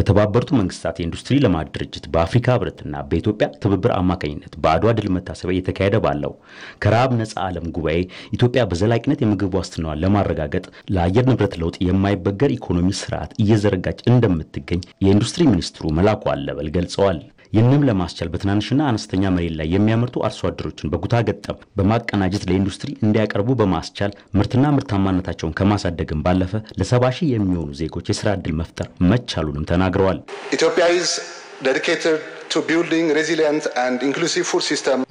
በተባበሩት መንግስታት የኢንዱስትሪ ልማት ድርጅት በአፍሪካ ህብረትና በኢትዮጵያ ትብብር አማካኝነት በአድዋ ድል መታሰቢያ እየተካሄደ ባለው ከረሃብ ነፃ ዓለም ጉባኤ ኢትዮጵያ በዘላቂነት የምግብ ዋስትናዋን ለማረጋገጥ ለአየር ንብረት ለውጥ የማይበገር ኢኮኖሚ ስርዓት እየዘረጋች እንደምትገኝ የኢንዱስትሪ ሚኒስትሩ መላኩ አለበል ገልጸዋል። ይህንም ለማስቻል በትናንሽና አነስተኛ መሬት ላይ የሚያመርቱ አርሶ አደሮችን በጉታ ገጠም በማቀናጀት ለኢንዱስትሪ እንዲያቀርቡ በማስቻል ምርትና ምርታማነታቸውን ከማሳደግም ባለፈ ለሰባ ሺህ የሚሆኑ ዜጎች የስራ ዕድል መፍጠር መቻሉንም ተናግረዋል።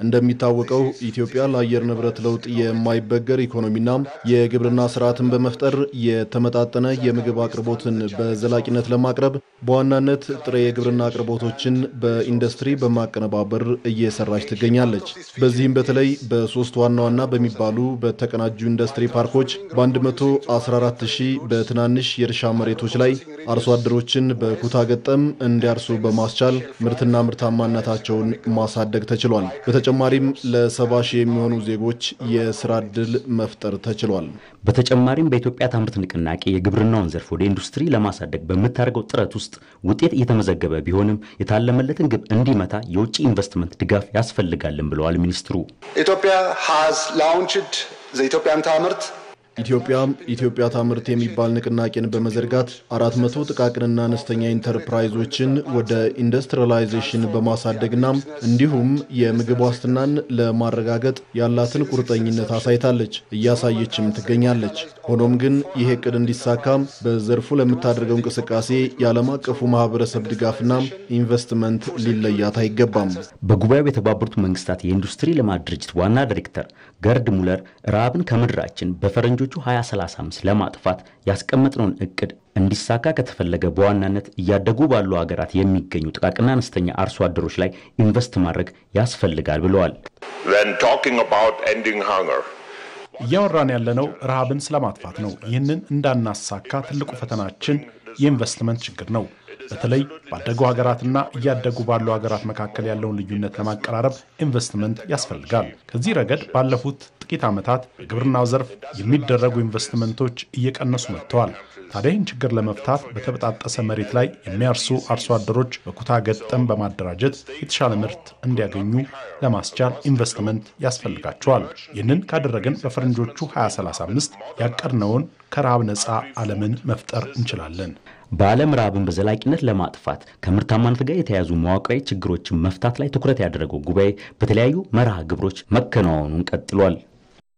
እንደሚታወቀው ኢትዮጵያ ለአየር ንብረት ለውጥ የማይበገር ኢኮኖሚና የግብርና ስርዓትን በመፍጠር የተመጣጠነ የምግብ አቅርቦትን በዘላቂነት ለማቅረብ በዋናነት ጥሬ የግብርና አቅርቦቶችን በኢንዱስትሪ በማቀነባበር እየሰራች ትገኛለች። በዚህም በተለይ በሶስት ዋና ዋና በሚባሉ በተቀናጁ ኢንዱስትሪ ፓርኮች በ114 ሺህ በትናንሽ የእርሻ መሬቶች ላይ አርሶ አደሮችን በኩታ ገጠም እንዲያርሱ በማስቻል ምርትና ምርታማነታቸውን ማሳደግ ተችሏል። በተጨማሪም ለሰባ ሺህ የሚሆኑ ዜጎች የስራ እድል መፍጠር ተችሏል። በተጨማሪም በኢትዮጵያ ታምርት ንቅናቄ የግብርናውን ዘርፍ ወደ ኢንዱስትሪ ለማሳደግ በምታደርገው ጥረት ውስጥ ውጤት እየተመዘገበ ቢሆንም የታለመለትን ግብ እንዲመታ የውጭ ኢንቨስትመንት ድጋፍ ያስፈልጋልን ብለዋል ሚኒስትሩ ኢትዮጵያ ሀዝ ላውንችድ ዘኢትዮጵያን ታምርት ኢትዮጵያም ኢትዮጵያ ታምርት የሚባል ንቅናቄን በመዘርጋት አራት መቶ ጥቃቅንና አነስተኛ ኢንተርፕራይዞችን ወደ ኢንዱስትሪላይዜሽን በማሳደግና እንዲሁም የምግብ ዋስትናን ለማረጋገጥ ያላትን ቁርጠኝነት አሳይታለች፣ እያሳየችም ትገኛለች። ሆኖም ግን ይሄ እቅድ እንዲሳካም በዘርፉ ለምታደርገው እንቅስቃሴ የዓለም አቀፉ ማህበረሰብ ድጋፍና ኢንቨስትመንት ሊለያት አይገባም። በጉባኤው የተባበሩት መንግስታት የኢንዱስትሪ ልማት ድርጅት ዋና ዲሬክተር ገርድ ሙለር ረሃብን ከምድራችን በፈረንጆች በፈረንጆቹ 2035 ለማጥፋት ያስቀመጥነውን እቅድ እንዲሳካ ከተፈለገ በዋናነት እያደጉ ባሉ ሀገራት የሚገኙ ጥቃቅና አነስተኛ አርሶ አደሮች ላይ ኢንቨስት ማድረግ ያስፈልጋል ብለዋል። እያወራን ያለነው ረሃብን ስለማጥፋት ነው። ይህንን እንዳናሳካ ትልቁ ፈተናችን የኢንቨስትመንት ችግር ነው። በተለይ ባደጉ ሀገራትና እያደጉ ባሉ ሀገራት መካከል ያለውን ልዩነት ለማቀራረብ ኢንቨስትመንት ያስፈልጋል። ከዚህ ረገድ ባለፉት ጥቂት ዓመታት በግብርናው ዘርፍ የሚደረጉ ኢንቨስትመንቶች እየቀነሱ መጥተዋል። ታዲያ ይህን ችግር ለመፍታት በተበጣጠሰ መሬት ላይ የሚያርሱ አርሶ አደሮች በኩታ ገጠም በማደራጀት የተሻለ ምርት እንዲያገኙ ለማስቻል ኢንቨስትመንት ያስፈልጋቸዋል። ይህንን ካደረግን በፈረንጆቹ 2035 ያቀድነውን ከረሃብ ነፃ ዓለምን መፍጠር እንችላለን። በዓለም ረሃብን በዘላቂነት ለማጥፋት ከምርታማነት ጋር የተያያዙ መዋቅራዊ ችግሮችን መፍታት ላይ ትኩረት ያደረገው ጉባኤ በተለያዩ መርሃ ግብሮች መከናወኑን ቀጥሏል።